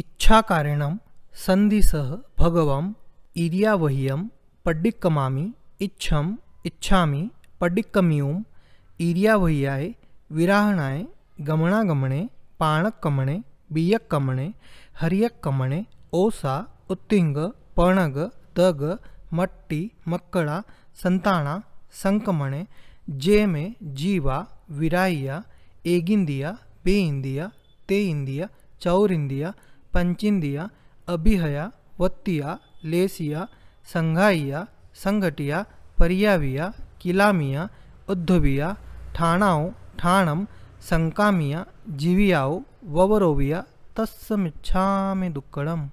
इच्छाकारिणं सन्धिसः भगव ईरियावह्यम पड्डिकमा इच्छम इच्छा पड्डिकम्यूम ईरियावह्याय विराहणाय गमनागमणे पाणकमणे बीयकमणे हरियकमणे ओसा उत्तिंग पणग दग मट्टी मक्कड़ा संताना संकमणे में जीवा विराइया एगिंदिया बेइंदिया तेइंदिया चौरिंदिया पंचिंदिया अभिहया वत्तिया लेसिया संघाइया संघटिया परियाविया किलामिया उद्धविया ठाणाओ ठाणम संकामिया जीवियाओ ववरोविया तस्समिच्छामि दुक्कडम